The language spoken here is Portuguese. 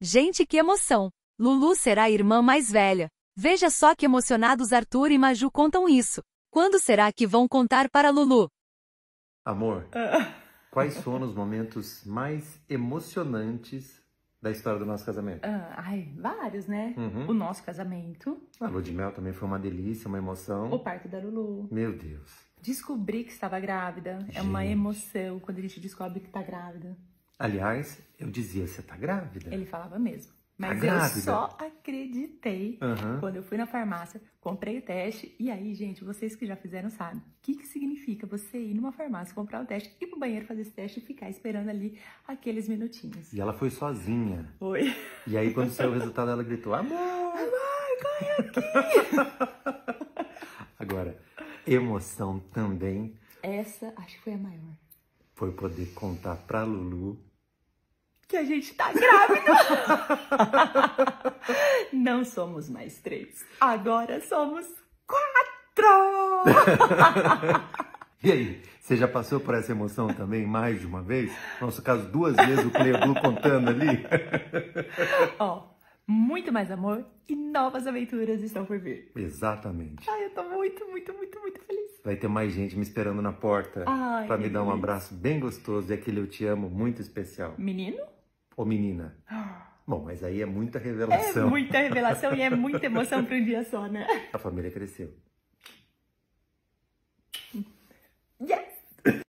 Gente, que emoção! Lulu será a irmã mais velha. Veja só que emocionados Arthur e Maju contam isso. Quando será que vão contar para Lulu? Amor, ah. quais foram os momentos mais emocionantes da história do nosso casamento? Ah, ai, vários, né? Uhum. O nosso casamento. A lua de mel também foi uma delícia, uma emoção. O parto da Lulu. Meu Deus. Descobrir que estava grávida. Gente. É uma emoção quando a gente descobre que está grávida. Aliás, eu dizia, você tá grávida? Ele falava mesmo. Tá Mas tá eu grávida? só acreditei uhum. quando eu fui na farmácia, comprei o teste. E aí, gente, vocês que já fizeram sabem. O que, que significa você ir numa farmácia, comprar o teste, ir pro banheiro fazer esse teste e ficar esperando ali aqueles minutinhos. E ela foi sozinha. Foi. E aí, quando saiu o resultado, ela gritou, amor! Amor, corre aqui! Agora, emoção também. Essa acho que foi a maior foi poder contar pra Lulu que a gente tá grávida. Não somos mais três, agora somos quatro! e aí, você já passou por essa emoção também mais de uma vez? Nosso caso, duas vezes o Cleo contando ali. Ó, oh, muito mais amor e novas aventuras estão por vir. Exatamente. Ai, eu tô muito, muito, muito, muito vai ter mais gente me esperando na porta para me dar um abraço bem gostoso e aquele eu te amo muito especial. Menino? Ou menina? Bom, mas aí é muita é revelação. É muita revelação e é muita emoção para um dia só, né? A família cresceu. Yes!